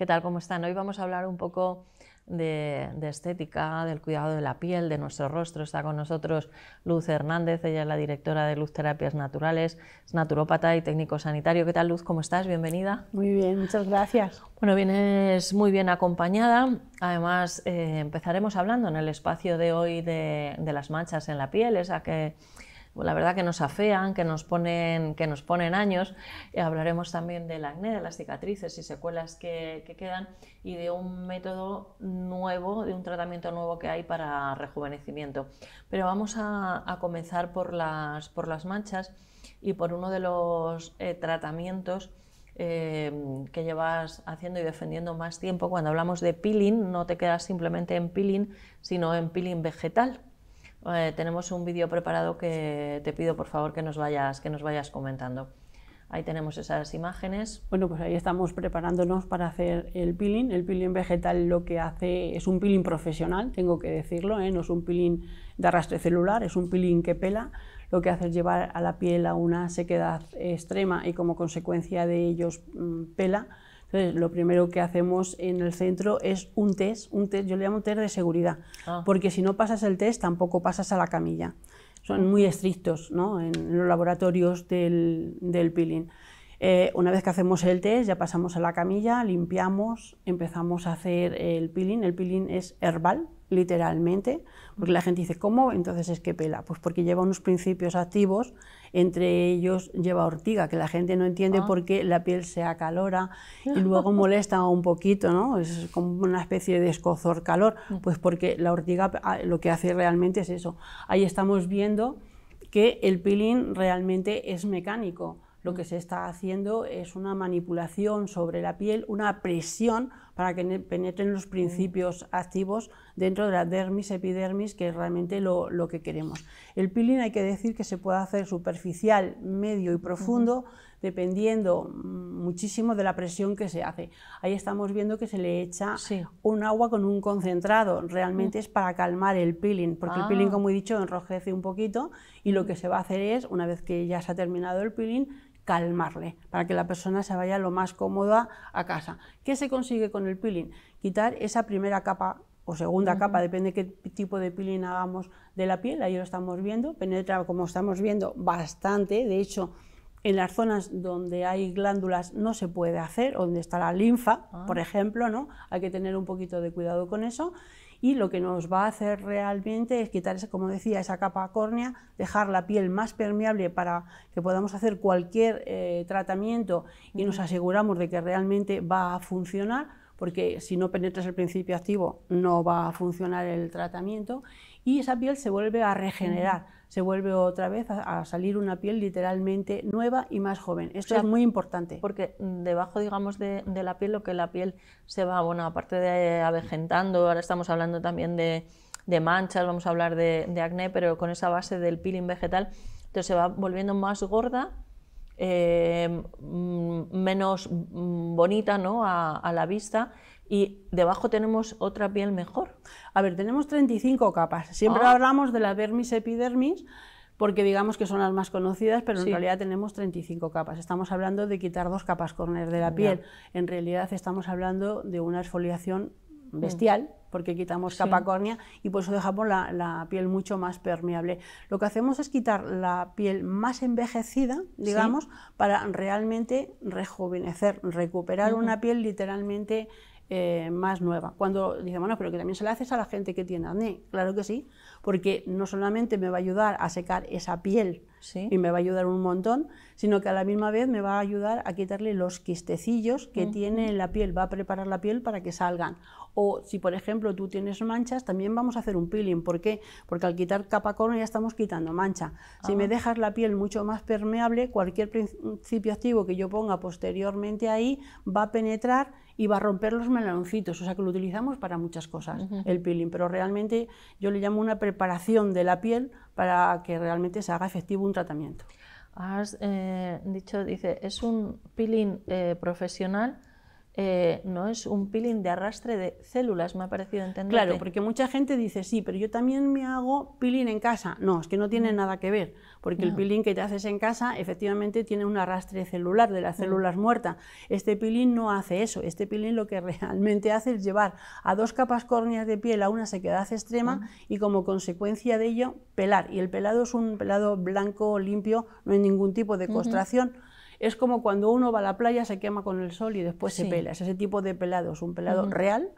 ¿Qué tal? ¿Cómo están? Hoy vamos a hablar un poco de, estética, del cuidado de la piel, de nuestro rostro. Está con nosotros Luz Hernández, ella es la directora de Luz Terapias Naturales, es naturópata y técnico sanitario. ¿Qué tal, Luz? ¿Cómo estás? Bienvenida. Muy bien, muchas gracias. Bueno, vienes muy bien acompañada. Además, eh, empezaremos hablando en el espacio de hoy de, de las manchas en la piel, esa que pues la verdad que nos afean, que nos ponen, que nos ponen años. hablaremos también del acné, de las cicatrices y secuelas que, quedan y de un método nuevo, de un tratamiento nuevo que hay para rejuvenecimiento. Pero vamos a, comenzar por las, manchas y por uno de los eh, tratamientos eh, que llevas haciendo y defendiendo más tiempo. Cuando hablamos de peeling, no te quedas simplemente en peeling, sino en peeling vegetal. Eh, tenemos un vídeo preparado que te pido por favor que nos vayas, que nos vayas comentando. Ahí tenemos esas imágenes. Bueno, pues ahí estamos preparándonos para hacer el peeling. El peeling vegetal lo que hace es un peeling profesional, tengo que decirlo, ¿eh? no es un peeling de arrastre celular, es un peeling que pela. Lo que hace es llevar a la piel a una sequedad extrema y como consecuencia de ellos mm, pela entonces, lo primero que hacemos en el centro es un test, un test yo le llamo test de seguridad, ah. porque si no pasas el test tampoco pasas a la camilla. Son muy estrictos en, los laboratorios del, peeling. Eh, una vez que hacemos el test, ya pasamos a la camilla, limpiamos, empezamos a hacer el peeling. El peeling es herbal, literalmente, porque la gente dice, ¿cómo? Entonces es que pela. Pues porque lleva unos principios activos, entre ellos lleva ortiga, que la gente no entiende ah. por qué la piel se acalora y luego molesta un poquito, ¿no? Es como una especie de escozor calor, mm. pues porque la ortiga ah, lo que hace realmente es eso. Ahí estamos viendo que el peeling realmente es mecánico lo que se está haciendo es una manipulación sobre la piel, una presión para que penetren los mm. principios activos dentro de la dermis, epidermis, que es realmente lo, que queremos. El peeling hay que decir que se puede hacer superficial, medio y profundo, dependiendo mm, muchísimo de la presión que se hace. Ahí estamos viendo que se le echa un agua con un concentrado, realmente mm. es para calmar el peeling, porque el peeling, ah. como he dicho, enrojece un poquito y lo que se va a hacer es, una vez que ya se ha terminado el peeling, calmarle, para que la persona se vaya lo más cómoda a casa. ¿Qué se consigue con el peeling? Quitar esa primera capa o segunda capa, depende qué tipo de peeling hagamos de la piel, ahí lo estamos viendo, penetra, como estamos viendo, bastante, de hecho, en las zonas donde hay glándulas no se puede hacer, donde está la linfa, por ah. ejemplo, ¿no? Hay que tener un poquito de cuidado con eso y lo que nos va a hacer realmente es quitar, como decía, esa capa córnea, dejar la piel más permeable para que podamos hacer cualquier eh, tratamiento y nos aseguramos de que realmente va a funcionar, porque si no penetras el principio activo no va a funcionar el tratamiento y esa piel se vuelve a regenerar se vuelve otra vez a, salir una piel literalmente nueva y más joven. Esto es muy importante. Porque mm, debajo, digamos, de, la piel, lo que la piel se va, bueno, aparte de eh, avejentando, ahora estamos hablando también de, manchas, vamos a hablar de, acné, pero con esa base del peeling vegetal, entonces se va volviendo más gorda. Eh, mm, menos mm, bonita ¿no? a, a la vista y debajo tenemos otra piel mejor. A ver, tenemos 35 capas. Siempre ah. hablamos de la dermis epidermis porque digamos que son las más conocidas, pero en realidad tenemos 35 capas. Estamos hablando de quitar dos capas córneas de la piel. En realidad estamos hablando de una exfoliación mm. bestial, porque quitamos capa córnea y por eso dejamos la, piel mucho más permeable. Lo que hacemos es quitar la piel más envejecida, digamos, para realmente rejuvenecer, recuperar una piel literalmente eh, más nueva. Cuando dice, bueno, pero que también se la haces a la gente que tiene acné. Claro que sí, porque no solamente me va a ayudar a secar esa piel y me va a ayudar un montón, sino que a la misma vez me va a ayudar a quitarle los quistecillos que tiene en la piel, va a preparar la piel para que salgan. O si, por ejemplo, tú tienes manchas, también vamos a hacer un peeling. ¿Por qué? Porque al quitar capa corona ya estamos quitando mancha. Si me ah. dejas la piel mucho más permeable, cualquier principio activo que yo ponga posteriormente ahí va a penetrar y va a romper los melanocitos, o sea que lo utilizamos para muchas cosas, el peeling, pero realmente yo le llamo una preparación de la piel para que realmente se haga efectivo un tratamiento. Has eh, dicho, dice, es un peeling eh, profesional eh, no es un peeling de arrastre de células, me ha parecido entender. Claro, porque mucha gente dice, sí, pero yo también me hago peeling en casa. No, es que no tiene mm. nada que ver, porque el peeling que te haces en casa efectivamente tiene un arrastre celular de las mm. células muertas. Este peeling no hace eso, este peeling lo que realmente hace es llevar a dos capas córneas de piel a una sequedad extrema mm. y como consecuencia de ello pelar. Y el pelado es un pelado blanco, limpio, no hay ningún tipo de costración. Es como cuando uno va a la playa, se quema con el sol y después se pela. Es ese tipo de pelado. Es un pelado real,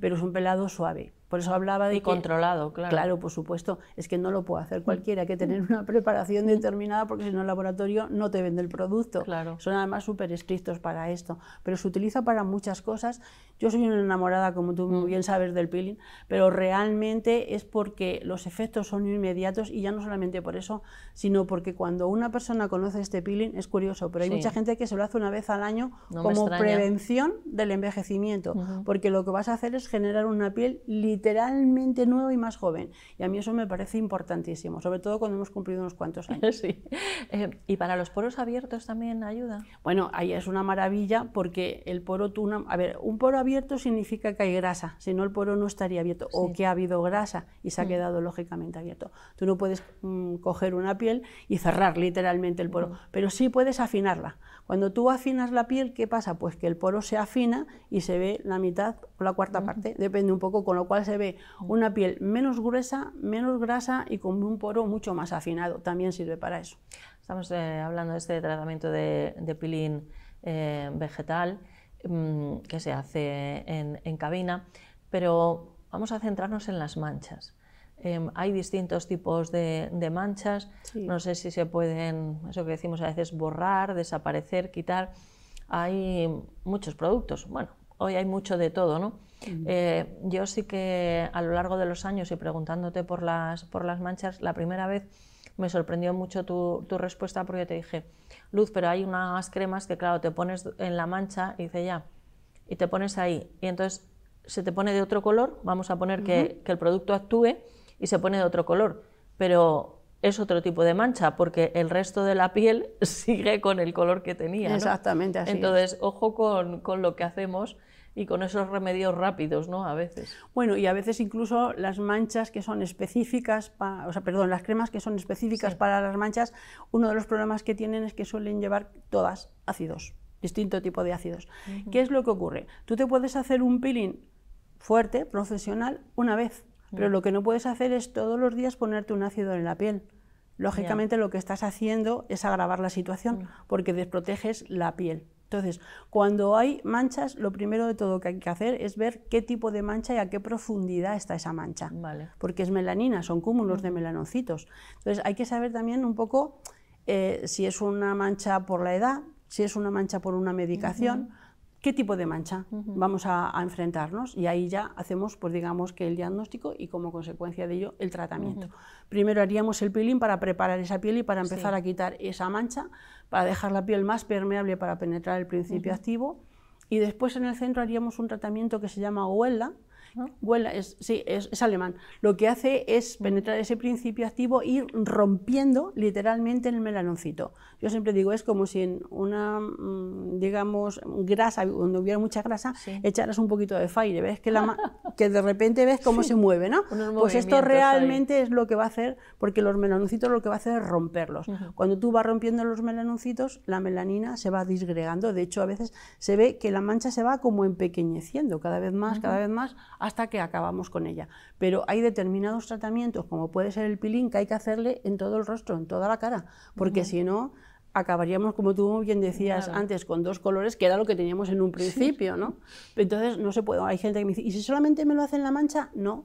pero es un pelado suave. Por eso hablaba de y controlado, claro. Claro, por supuesto, es que no lo puede hacer mm. cualquiera, hay que tener una preparación determinada porque si no el laboratorio no te vende el producto. Claro. Son además súper escritos para esto, pero se utiliza para muchas cosas. Yo soy una enamorada, como tú mm. bien sabes, del peeling, pero realmente es porque los efectos son inmediatos y ya no solamente por eso, sino porque cuando una persona conoce este peeling es curioso, pero hay mucha gente que se lo hace una vez al año como prevención del envejecimiento, porque lo que vas a hacer es generar una piel literal literalmente nuevo y más joven. Y a mí eso me parece importantísimo, sobre todo cuando hemos cumplido unos cuantos años. Eh, ¿Y para los poros abiertos también ayuda? Bueno, ahí es una maravilla porque el poro, tú, a ver, un poro abierto significa que hay grasa, si no el poro no estaría abierto o que ha habido grasa y se ha mm. quedado lógicamente abierto. Tú no puedes mm, coger una piel y cerrar literalmente el poro, mm. pero sí puedes afinarla. Cuando tú afinas la piel, ¿qué pasa? Pues que el poro se afina y se ve la mitad o la cuarta parte, depende un poco, con lo cual se se ve una piel menos gruesa, menos grasa y con un poro mucho más afinado. También sirve para eso. Estamos eh, hablando de este tratamiento de, pilín eh, vegetal mm, que se hace en, cabina, pero vamos a centrarnos en las manchas. Em, hay distintos tipos de, manchas, no sé si se pueden, eso que decimos a veces, borrar, desaparecer, quitar. Hay muchos productos, bueno, hoy hay mucho de todo, ¿no? Mm. Eh, yo sí que a lo largo de los años y preguntándote por las, manchas, la primera vez me sorprendió mucho tu, respuesta porque te dije, Luz, pero hay unas cremas que, claro, te pones en la mancha y dice ya, y te pones ahí. Y entonces se te pone de otro color, vamos a poner que, el producto actúe y se pone de otro color, pero es otro tipo de mancha porque el resto de la piel sigue con el color que tenía. Exactamente así. Entonces, ojo con, lo que hacemos y con esos remedios rápidos, ¿no? A veces. Bueno, y a veces incluso las manchas que son específicas, o sea, perdón, las cremas que son específicas para las manchas, uno de los problemas que tienen es que suelen llevar todas ácidos, distinto tipo de ácidos. ¿Qué es lo que ocurre? Tú te puedes hacer un peeling fuerte, profesional, una vez, pero lo que no puedes hacer es todos los días ponerte un ácido en la piel. Lógicamente lo que estás haciendo es agravar la situación mm. porque desproteges la piel. Entonces, cuando hay manchas, lo primero de todo que hay que hacer es ver qué tipo de mancha y a qué profundidad está esa mancha. Porque es melanina, son cúmulos de melanocitos. Entonces, hay que saber también un poco eh, si es una mancha por la edad, si es una mancha por una medicación qué tipo de mancha vamos a, enfrentarnos y ahí ya hacemos, pues digamos que el diagnóstico y como consecuencia de ello el tratamiento. Primero haríamos el peeling para preparar esa piel y para empezar a quitar esa mancha, para dejar la piel más permeable para penetrar el principio activo y después en el centro haríamos un tratamiento que se llama huella sí, es, alemán. Lo que hace es mm. penetrar ese principio activo y ir rompiendo literalmente el melanoncito. Yo siempre digo, es como si en una, mm, digamos, grasa, donde hubiera mucha grasa, echaras un poquito de fire, ¿ves? Que, la que de repente ves cómo se mueve, ¿no? pues esto realmente es lo que va a hacer, porque los melanoncitos lo que va a hacer es romperlos. Cuando tú vas rompiendo los melanoncitos, la melanina se va disgregando. De hecho, a veces se ve que la mancha se va como empequeñeciendo, cada vez más, cada vez más, hasta que acabamos con ella. Pero hay determinados tratamientos, como puede ser el peeling, que hay que hacerle en todo el rostro, en toda la cara, porque si no acabaríamos, como tú bien decías antes, con dos colores, que era lo que teníamos en un principio, ¿no? Entonces, no se puede. Hay gente que me dice, ¿y si solamente me lo hacen la mancha? No,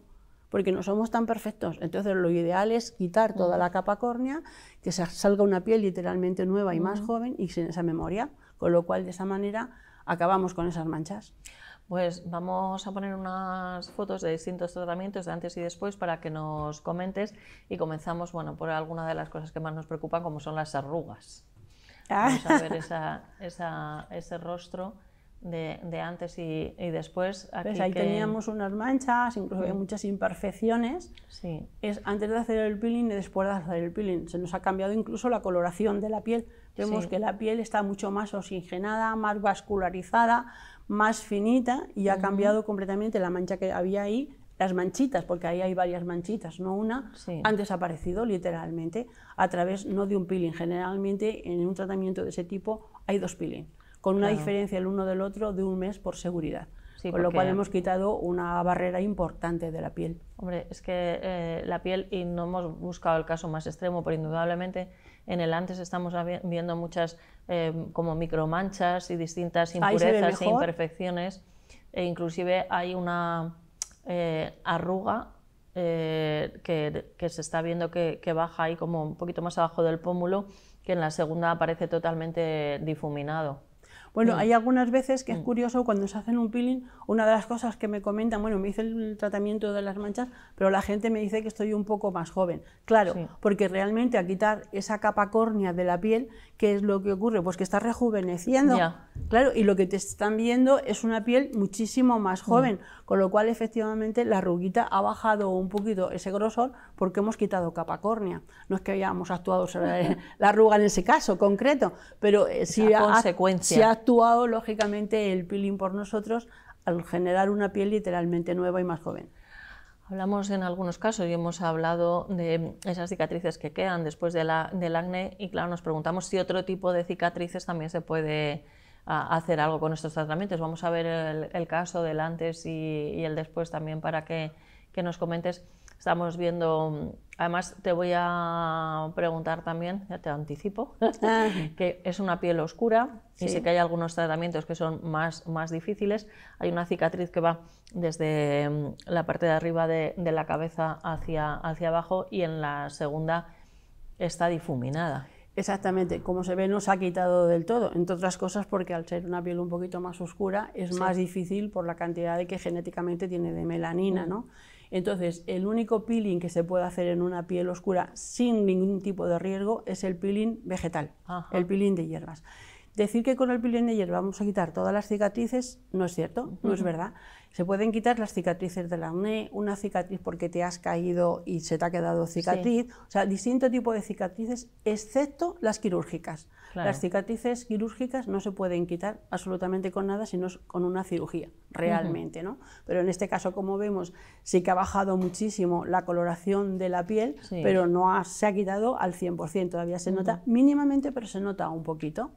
porque no somos tan perfectos. Entonces, lo ideal es quitar toda la capa córnea, que salga una piel literalmente nueva y más joven y sin esa memoria. Con lo cual, de esa manera, acabamos con esas manchas. Pues vamos a poner unas fotos de distintos tratamientos de antes y después para que nos comentes y comenzamos, bueno, por alguna de las cosas que más nos preocupan, como son las arrugas. Ah. Vamos a ver ese rostro de, antes y, después. ahí teníamos unas manchas, incluso mm. muchas imperfecciones. Sí. Es antes de hacer el peeling y después de hacer el peeling. Se nos ha cambiado incluso la coloración de la piel. Vemos que la piel está mucho más oxigenada, más vascularizada, más finita y ha cambiado completamente la mancha que había ahí, las manchitas, porque ahí hay varias manchitas, no una, han desaparecido literalmente a través no de un peeling. Generalmente en un tratamiento de ese tipo hay dos peeling, con una diferencia el uno del otro de un mes por seguridad. con lo cual hemos quitado una barrera importante de la piel. Hombre, es que eh, la piel, y no hemos buscado el caso más extremo, pero indudablemente en el antes estamos viendo muchas em, como micromanchas y distintas impurezas e imperfecciones. E inclusive hay una eh, arruga eh, que, se está viendo que, que baja ahí como un poquito más abajo del pómulo, que en la segunda aparece totalmente difuminado. Bueno, mm. hay algunas veces que es mm. curioso cuando se hacen un peeling, una de las cosas que me comentan, bueno, me hice el tratamiento de las manchas, pero la gente me dice que estoy un poco más joven. Claro, porque realmente al quitar esa capa córnea de la piel, ¿qué es lo que ocurre? Pues que estás rejuveneciendo. Claro, y lo que te están viendo es una piel muchísimo más mm. joven, con lo cual efectivamente la ruguita ha bajado un poquito ese grosor porque hemos quitado capa córnea. No es que hayamos actuado sobre la arruga en ese caso concreto, pero eh, si, ha, si actuado lógicamente el peeling por nosotros al generar una piel literalmente nueva y más joven. Hablamos en algunos casos y hemos hablado de esas cicatrices que quedan después del acné y claro, nos preguntamos si otro tipo de cicatrices también se puede ah, hacer algo con estos tratamientos. Vamos a ver el, caso del antes y, el después también para que nos comentes Estamos viendo, además te voy a preguntar también, ya te anticipo, ah. que es una piel oscura y sé que hay algunos tratamientos que son más, difíciles. Hay una cicatriz que va desde mm, la parte de arriba de, la cabeza hacia, hacia abajo y en la segunda está difuminada. Exactamente, como se ve no se ha quitado del todo, entre otras cosas porque al ser una piel un poquito más oscura es más difícil por la cantidad de que genéticamente tiene de melanina, ¿no? Entonces, el único peeling que se puede hacer en una piel oscura sin ningún tipo de riesgo es el peeling vegetal, el peeling de hierbas. Decir que con el hierro vamos a quitar todas las cicatrices no es cierto, no es verdad. Se pueden quitar las cicatrices del acné, una cicatriz porque te has caído y se te ha quedado cicatriz, o sea, distinto tipo de cicatrices, excepto las quirúrgicas. Las cicatrices quirúrgicas no se pueden quitar absolutamente con nada, sino con una cirugía, realmente, ¿no? Pero en este caso, como vemos, sí que ha bajado muchísimo la coloración de la piel, pero no se ha quitado al 100%, todavía se nota mínimamente, pero se nota un poquito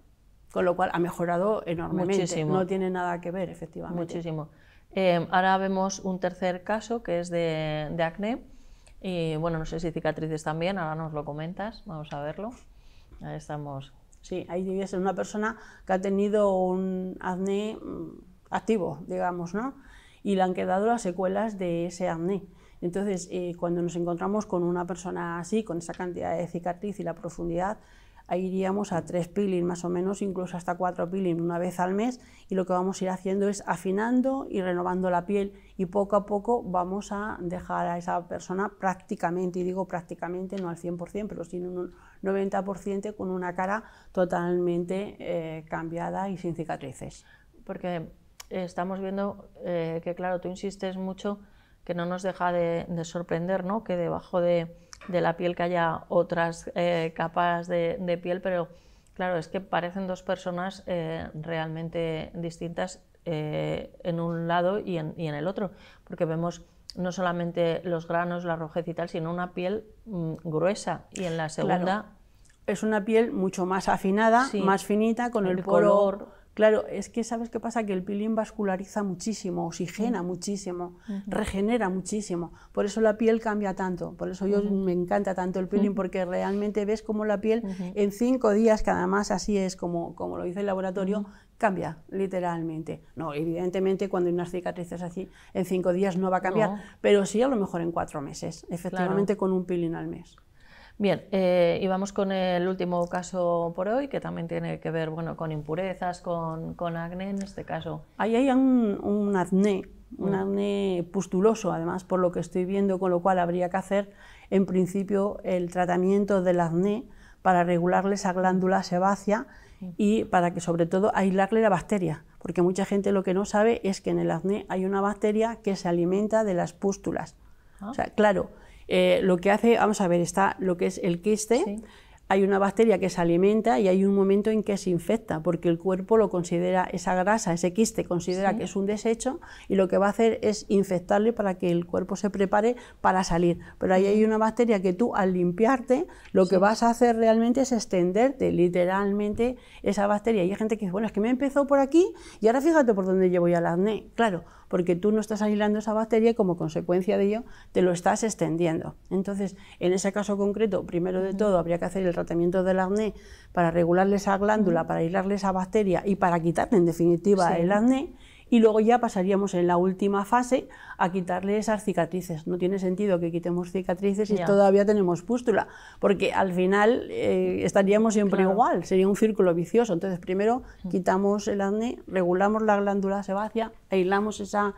con lo cual ha mejorado enormemente. No tiene nada que ver, efectivamente. Muchísimo. Eh, ahora vemos un tercer caso que es de, acné. Y bueno, no sé si cicatrices también, ahora nos lo comentas, vamos a verlo. Ahí estamos. Sí, ahí debe ser una persona que ha tenido un acné mm, activo, digamos, ¿no? Y le han quedado las secuelas de ese acné. Entonces, eh, cuando nos encontramos con una persona así, con esa cantidad de cicatriz y la profundidad, ahí iríamos a tres peeling más o menos, incluso hasta cuatro peeling una vez al mes y lo que vamos a ir haciendo es afinando y renovando la piel y poco a poco vamos a dejar a esa persona prácticamente, y digo prácticamente no al 100%, pero sí un 90% con una cara totalmente eh, cambiada y sin cicatrices. Porque estamos viendo eh, que claro, tú insistes mucho que no nos deja de, sorprender, ¿no? Que debajo de, la piel que haya otras eh, capas de, piel, pero claro, es que parecen dos personas eh, realmente distintas eh, en un lado y en, el otro, porque vemos no solamente los granos, la rojez y tal, sino una piel mm, gruesa y en la segunda... Es una piel mucho más afinada, más finita, con el, color Claro, es que sabes qué pasa, que el pilín vasculariza muchísimo, oxigena mm. muchísimo, regenera muchísimo. Por eso la piel cambia tanto, por eso yo me encanta tanto el peeling, porque realmente ves cómo la piel en cinco días, cada más así es como, como lo dice el laboratorio, cambia literalmente. No, evidentemente cuando hay unas cicatrices así, en cinco días no va a cambiar, pero sí a lo mejor en cuatro meses, efectivamente con un peeling al mes. Bien, eh, y vamos con el último caso por hoy, que también tiene que ver bueno, con impurezas, con, acné en este caso. Ahí hay un, acné, un mm. acné pustuloso además, por lo que estoy viendo, con lo cual habría que hacer en principio el tratamiento del acné para regularle esa glándula sebácea y para que sobre todo aislarle la bacteria, porque mucha gente lo que no sabe es que en el acné hay una bacteria que se alimenta de las pústulas. Ah. O sea, claro, eh, lo que hace, vamos a ver, está lo que es el quiste hay una bacteria que se alimenta y hay un momento en que se infecta, porque el cuerpo lo considera, esa grasa, ese quiste, considera que es un desecho y lo que va a hacer es infectarle para que el cuerpo se prepare para salir. Pero ahí hay una bacteria que tú al limpiarte, lo que vas a hacer realmente es extenderte literalmente esa bacteria. Y hay gente que dice, bueno, es que me empezó por aquí y ahora fíjate por dónde llevo ya el acné. E". Claro, porque tú no estás aislando esa bacteria y como consecuencia de ello te lo estás extendiendo. Entonces, en ese caso concreto, primero de todo, habría que hacer el tratamiento del acné para regularle esa glándula, para aislarle esa bacteria y para quitarle en definitiva el acné. Y luego ya pasaríamos en la última fase a quitarle esas cicatrices. No tiene sentido que quitemos cicatrices si todavía tenemos pústula, porque al final eh, estaríamos siempre igual, sería un círculo vicioso. Entonces, primero quitamos el acné, regulamos la glándula sebácea, aislamos esa,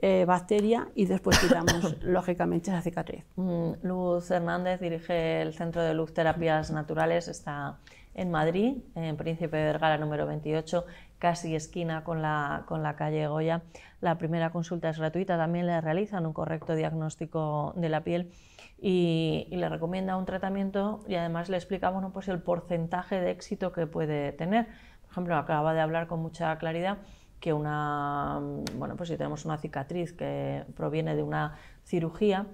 eh, bacteria y después quitamos, lógicamente, la cicatriz. Mm, Luz Hernández dirige el Centro de Luz Terapias Naturales, está en Madrid, en Príncipe de Vergara número 28, casi esquina con la, calle Goya. La primera consulta es gratuita, también le realizan un correcto diagnóstico de la piel y, le recomienda un tratamiento y además le explica pues el porcentaje de éxito que puede tener. Por ejemplo, acaba de hablar con mucha claridad que una, bueno, pues si tenemos una cicatriz que proviene de una cirugía,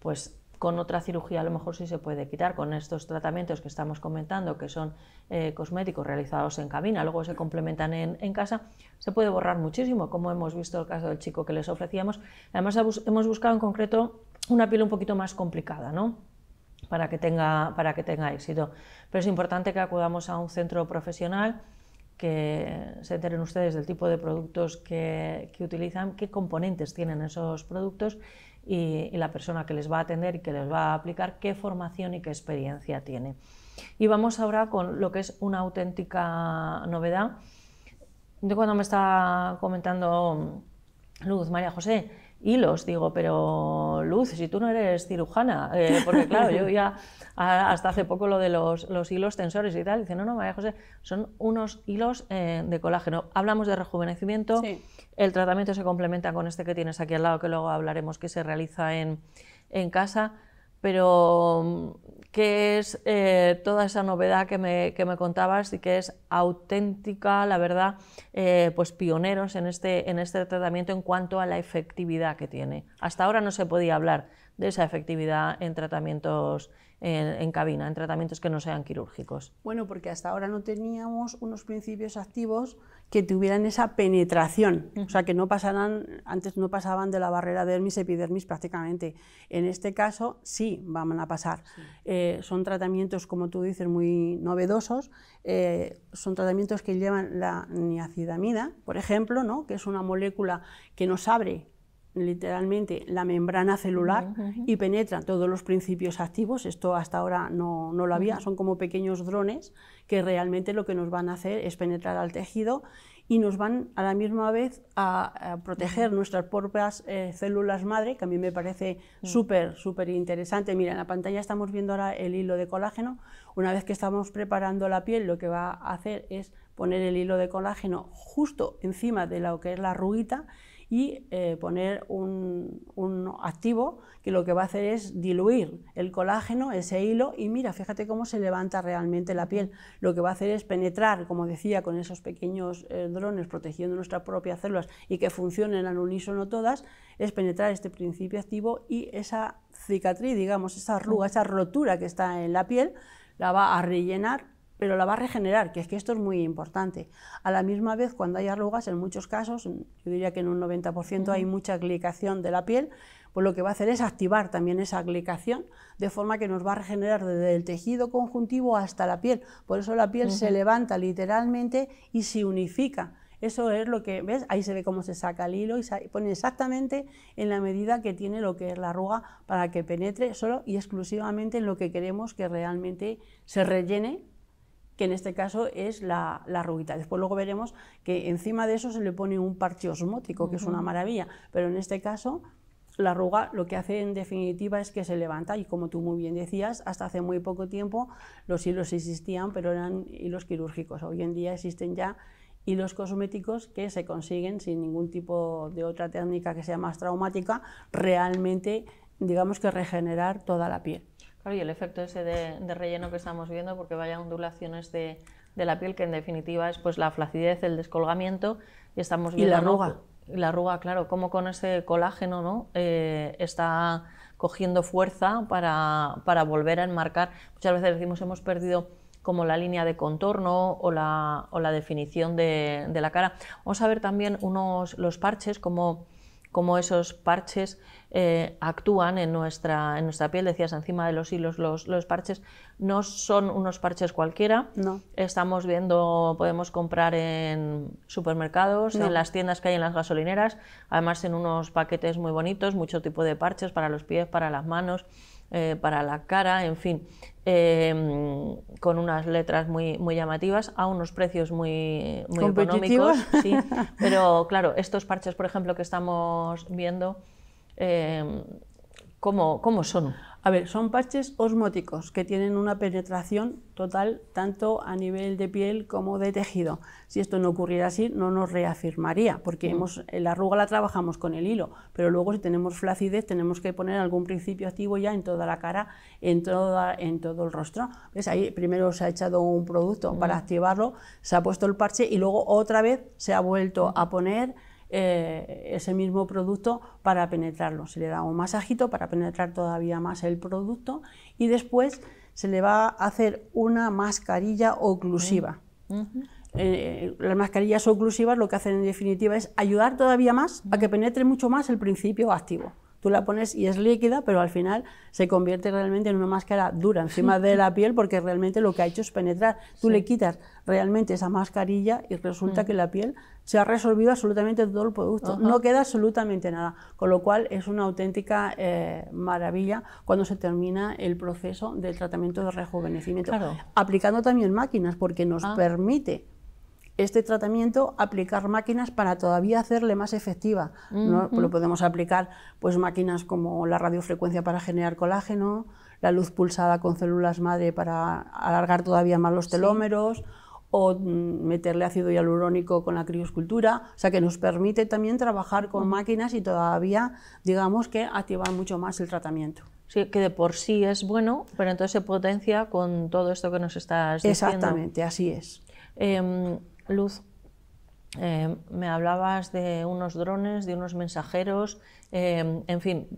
pues con otra cirugía a lo mejor sí se puede quitar, con estos tratamientos que estamos comentando, que son eh, cosméticos realizados en cabina, luego se complementan en, casa, se puede borrar muchísimo, como hemos visto el caso del chico que les ofrecíamos. Además hemos buscado en concreto una piel un poquito más complicada, ¿no? Para que, para que tenga éxito. Pero es importante que acudamos a un centro profesional que se enteren ustedes del tipo de productos que, utilizan, qué componentes tienen esos productos y, la persona que les va a atender y que les va a aplicar, qué formación y qué experiencia tiene. Y vamos ahora con lo que es una auténtica novedad. Yo cuando me está comentando Luz María José, hilos. Digo, pero Luz, si tú no eres cirujana, eh, porque claro, yo ya hasta hace poco lo de los, hilos tensores y tal, dice, no, no, María José, son unos hilos eh, de colágeno. Hablamos de rejuvenecimiento, el tratamiento se complementa con este que tienes aquí al lado, que luego hablaremos, que se realiza en, en casa pero mm, ¿qué es eh, toda esa novedad que me, contabas y que es auténtica, la verdad, eh, pues pioneros en este, en este tratamiento en cuanto a la efectividad que tiene. Hasta ahora no se podía hablar de esa efectividad en tratamientos en, cabina, en tratamientos que no sean quirúrgicos. Bueno, porque hasta ahora no teníamos unos principios activos que tuvieran esa penetración, o sea, que no pasaran, antes no pasaban de la barrera de dermis-epidermis prácticamente. En este caso sí van a pasar. Eh, son tratamientos, como tú dices, muy novedosos, eh, son tratamientos que llevan la niacidamida, por ejemplo, ¿no? que es una molécula que nos abre literalmente la membrana celular y penetra todos los principios activos. Esto hasta ahora no, lo había, son como pequeños drones que realmente lo que nos van a hacer es penetrar al tejido y nos van a la misma vez a, proteger nuestras propias eh, células madre, que a mí me parece súper, súper interesante. Mira, en la pantalla estamos viendo ahora el hilo de colágeno. Una vez que estamos preparando la piel, lo que va a hacer es poner el hilo de colágeno justo encima de lo que es la arruguita y eh, poner un, activo que lo que va a hacer es diluir el colágeno, ese hilo, y mira, fíjate cómo se levanta realmente la piel. Lo que va a hacer es penetrar, como decía, con esos pequeños eh, drones protegiendo nuestras propias células y que funcionen al unísono todas, es penetrar este principio activo y esa cicatriz, digamos, esa arruga, esa rotura que está en la piel, la va a rellenar pero la va a regenerar, que es que esto es muy importante. A la misma vez, cuando hay arrugas, en muchos casos, yo diría que en un 90% hay mucha glicación de la piel, pues lo que va a hacer es activar también esa glicación, de forma que nos va a regenerar desde el tejido conjuntivo hasta la piel. Por eso la piel se levanta literalmente y se unifica. Eso es lo que, ¿ves? Ahí se ve cómo se saca el hilo y se pone exactamente en la medida que tiene lo que es la arruga para que penetre solo y exclusivamente en lo que queremos que realmente se rellene que en este caso es la, la ruguita. Después luego veremos que encima de eso se le pone un parche osmótico, que es una maravilla, pero en este caso la arruga lo que hace en definitiva es que se levanta y como tú muy bien decías, hasta hace muy poco tiempo los hilos existían, pero eran hilos quirúrgicos. Hoy en día existen ya hilos cosméticos que se consiguen sin ningún tipo de otra técnica que sea más traumática, realmente digamos que regenerar toda la piel. Claro, y el efecto ese de, relleno que estamos viendo, porque vaya ondulaciones de, de, la piel, que en definitiva es pues la flacidez, el descolgamiento, y estamos viendo... la arruga. la arruga, claro, como con ese colágeno ¿no? Eh, está cogiendo fuerza para, para volver a enmarcar. Muchas veces decimos hemos perdido como la línea de contorno o la, o la definición de, de, la cara. Vamos a ver también unos, los parches, como cómo esos parches eh, actúan en nuestra, en nuestra piel. Decías, encima de los hilos, los, parches no son unos parches cualquiera. No. Estamos viendo, podemos comprar en supermercados, en las tiendas que hay en las gasolineras, además en unos paquetes muy bonitos, mucho tipo de parches para los pies, para las manos. Eh, para la cara, en fin, Em, con unas letras muy, muy llamativas, a unos precios muy, económicos. Sí. Pero claro, estos parches, por ejemplo, que estamos viendo, em, ¿cómo, son? A ver, son parches osmóticos que tienen una penetración total tanto a nivel de piel como de tejido. Si esto no ocurriera así, no nos reafirmaría, porque mm. hemos, la arruga la trabajamos con el hilo, pero luego si tenemos flacidez tenemos que poner algún principio activo ya en toda la cara, en, en todo el rostro. ¿Ves? Ahí primero se ha echado un producto para mm. activarlo, se ha puesto el parche y luego otra vez se ha vuelto a poner eh, ese mismo producto para penetrarlo. Se le da un masajito para penetrar todavía más el producto y después se le va a hacer una mascarilla oclusiva. Eh, las mascarillas oclusivas lo que hacen en definitiva es ayudar todavía más a que penetre mucho más el principio activo. Tú la pones y es líquida, pero al final se convierte realmente en una máscara dura encima de la piel porque realmente lo que ha hecho es penetrar. Tú le quitas realmente esa mascarilla y resulta mm. que la piel se ha resolvido absolutamente todo el producto. No queda absolutamente nada. Con lo cual es una auténtica eh, maravilla cuando se termina el proceso del tratamiento de rejuvenecimiento. Aplicando también máquinas porque nos ah. permite este tratamiento aplicar máquinas para todavía hacerle más efectiva. Lo podemos aplicar pues máquinas como la radiofrecuencia para generar colágeno, la luz pulsada con células madre para alargar todavía más los telómeros. o mm, meterle ácido hialurónico con la crioscultura, o sea que nos permite también trabajar con máquinas y todavía, digamos que activar mucho más el tratamiento. Sí, que de por sí es bueno, pero entonces se potencia con todo esto que nos estás diciendo. Exactamente, así es. Em, Luz, eh, me hablabas de unos drones, de unos mensajeros, eh, en fin,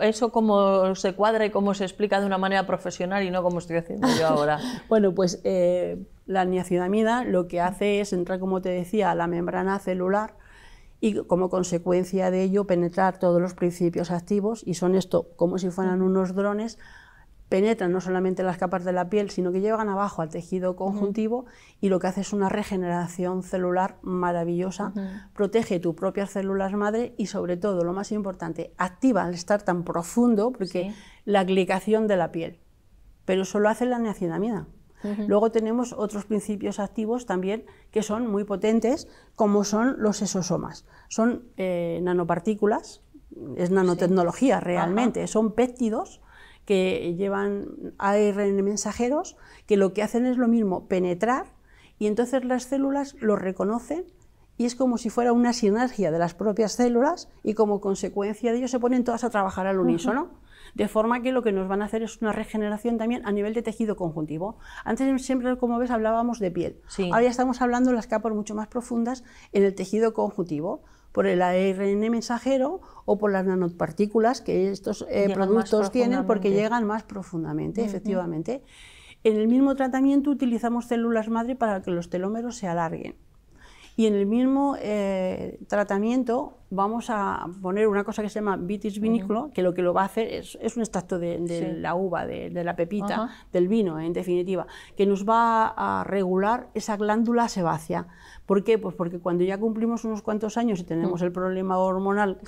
eso cómo se cuadra y cómo se explica de una manera profesional y no como estoy haciendo yo ahora. bueno, pues eh, la niacinamida lo que hace es entrar, como te decía, a la membrana celular y como consecuencia de ello penetrar todos los principios activos y son esto como si fueran unos drones penetran no solamente las capas de la piel, sino que llegan abajo al tejido conjuntivo y lo que hace es una regeneración celular maravillosa. Protege tus propias células madre y sobre todo, lo más importante, activa al estar tan profundo porque la glicación de la piel. Pero solo hace la niacinamida. Luego tenemos otros principios activos también que son muy potentes, como son los esosomas. Son eh, nanopartículas, es nanotecnología realmente, son péptidos que llevan ARN mensajeros que lo que hacen es lo mismo, penetrar y entonces las células lo reconocen y es como si fuera una sinergia de las propias células y como consecuencia de ello se ponen todas a trabajar al unísono. De forma que lo que nos van a hacer es una regeneración también a nivel de tejido conjuntivo. Antes siempre, como ves, hablábamos de piel. Ahora ya estamos hablando de las capas mucho más profundas en el tejido conjuntivo por el ARN mensajero o por las nanopartículas que estos eh, productos tienen porque llegan más profundamente, efectivamente. En el mismo tratamiento utilizamos células madre para que los telómeros se alarguen. Y en el mismo eh, tratamiento vamos a poner una cosa que se llama vitis vinículo, que lo que lo va a hacer es, un extracto de, la uva, de, la pepita, del vino, en definitiva, que nos va a regular esa glándula sebácea. ¿Por qué? Pues porque cuando ya cumplimos unos cuantos años y tenemos mm. el problema hormonal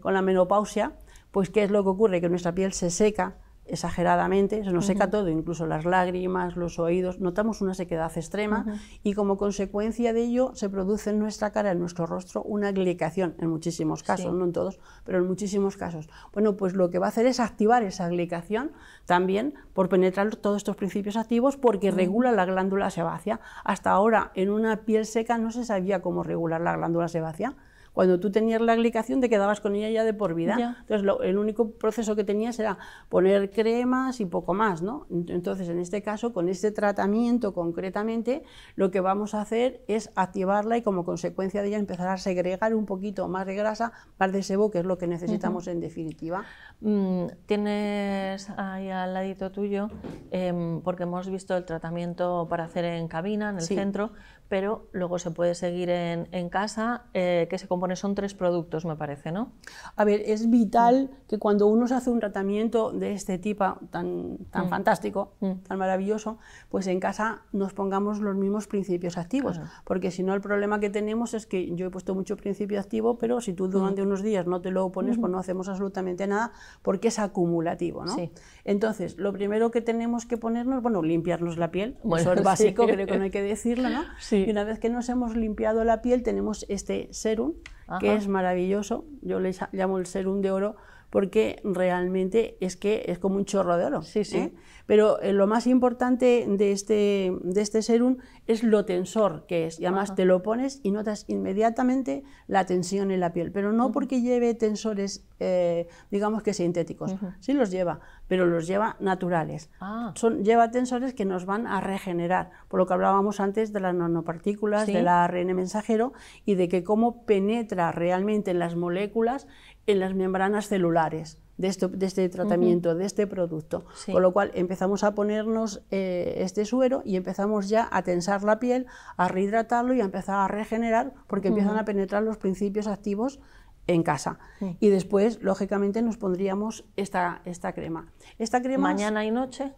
con la menopausia, pues ¿qué es lo que ocurre? Que nuestra piel se seca, exageradamente, se nos seca todo, incluso las lágrimas, los oídos, notamos una sequedad extrema y como consecuencia de ello se produce en nuestra cara, en nuestro rostro, una glicación, en muchísimos casos, no en todos, pero en muchísimos casos. Bueno, pues lo que va a hacer es activar esa glicación también por penetrar todos estos principios activos porque regula la glándula sebácea. Hasta ahora en una piel seca no se sabía cómo regular la glándula sebácea. Cuando tú tenías la glicación te quedabas con ella ya de por vida. Entonces el único proceso que tenías era poner cremas y poco más, ¿no? Entonces en este caso, con este tratamiento concretamente, lo que vamos a hacer es activarla y como consecuencia de ella empezar a segregar un poquito más de grasa, más de sebo, que es lo que necesitamos en definitiva. Mm, tienes ahí al ladito tuyo, em, porque hemos visto el tratamiento para hacer en cabina, en el centro, pero luego se puede seguir en, casa, eh, que se son tres productos, me parece, ¿no? A ver, es vital mm. que cuando uno se hace un tratamiento de este tipo tan, tan mm. fantástico, mm. tan maravilloso, pues en casa nos pongamos los mismos principios activos, porque si no el problema que tenemos es que yo he puesto mucho principio activo, pero si tú durante unos días no te lo pones, pues no hacemos absolutamente nada, porque es acumulativo, ¿no? Entonces, lo primero que tenemos que ponernos, bueno, limpiarnos la piel, eso es básico, creo que no hay que decirlo, ¿no? Sí. Y una vez que nos hemos limpiado la piel, tenemos este serum, que es maravilloso. Yo les llamo el un de oro porque realmente es que es como un chorro de oro. Sí, sí. ¿eh? Pero eh, lo más importante de este, de este serum es lo tensor que es. Y además te lo pones y notas inmediatamente la tensión en la piel. Pero no porque lleve tensores, eh, digamos que sintéticos. Sí los lleva, pero los lleva naturales. Ah. Son, lleva tensores que nos van a regenerar. Por lo que hablábamos antes de las nanopartículas, del ARN mensajero y de que cómo penetra realmente en las moléculas en las membranas celulares de este, tratamiento, de este producto. Con lo cual empezamos a ponernos eh, este suero y empezamos ya a tensar la piel, a rehidratarlo y a empezar a regenerar porque empiezan a penetrar los principios activos en casa. Y después, lógicamente, nos pondríamos esta, esta crema. Esta crema... Mañana y noche.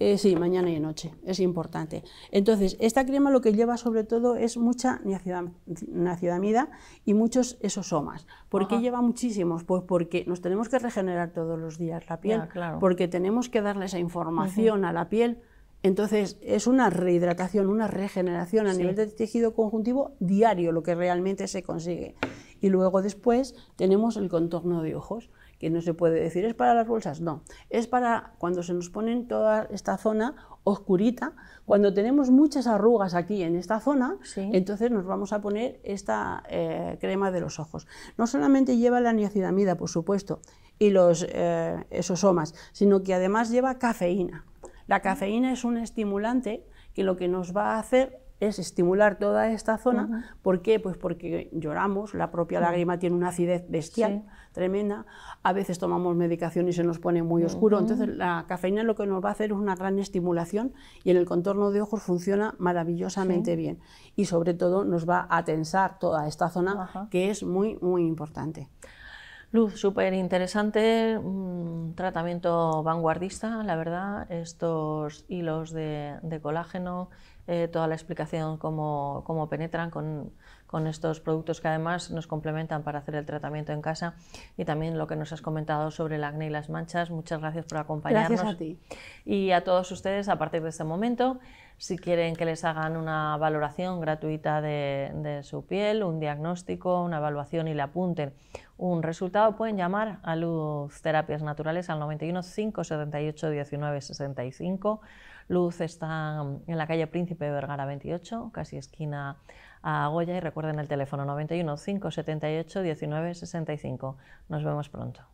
Eh, sí, mañana y noche, es importante. Entonces, esta crema lo que lleva sobre todo es mucha niacidamida y muchos esosomas. ¿Por qué lleva muchísimos? Pues porque nos tenemos que regenerar todos los días la piel, porque tenemos que darle esa información a la piel. Entonces, es una rehidratación, una regeneración a nivel de tejido conjuntivo diario lo que realmente se consigue. Y luego después tenemos el contorno de ojos que no se puede decir, es para las bolsas, no, es para cuando se nos pone toda esta zona oscurita, cuando tenemos muchas arrugas aquí en esta zona, entonces nos vamos a poner esta eh, crema de los ojos. No solamente lleva la niacinamida, por supuesto, y los eh, esosomas, sino que además lleva cafeína. La cafeína es un estimulante que lo que nos va a hacer es estimular toda esta zona. ¿Por qué? Pues porque lloramos, la propia lágrima tiene una acidez bestial tremenda. A veces tomamos medicación y se nos pone muy oscuro. Entonces, la cafeína lo que nos va a hacer es una gran estimulación y en el contorno de ojos funciona maravillosamente bien. Y sobre todo nos va a tensar toda esta zona, que es muy, muy importante. Luz, súper interesante, un mm, tratamiento vanguardista, la verdad, estos hilos de, colágeno, eh, toda la explicación cómo, cómo penetran con con estos productos que además nos complementan para hacer el tratamiento en casa y también lo que nos has comentado sobre el acné y las manchas. Muchas gracias por acompañarnos. Gracias a ti. Y a todos ustedes a partir de este momento. Si quieren que les hagan una valoración gratuita de, su piel, un diagnóstico, una evaluación y le apunten un resultado, pueden llamar a Luz Terapias Naturales al 91 578 19 65. Luz está en la calle Príncipe de Vergara 28, casi esquina a Goya y recuerden el teléfono 91 578 1965. Nos vemos pronto.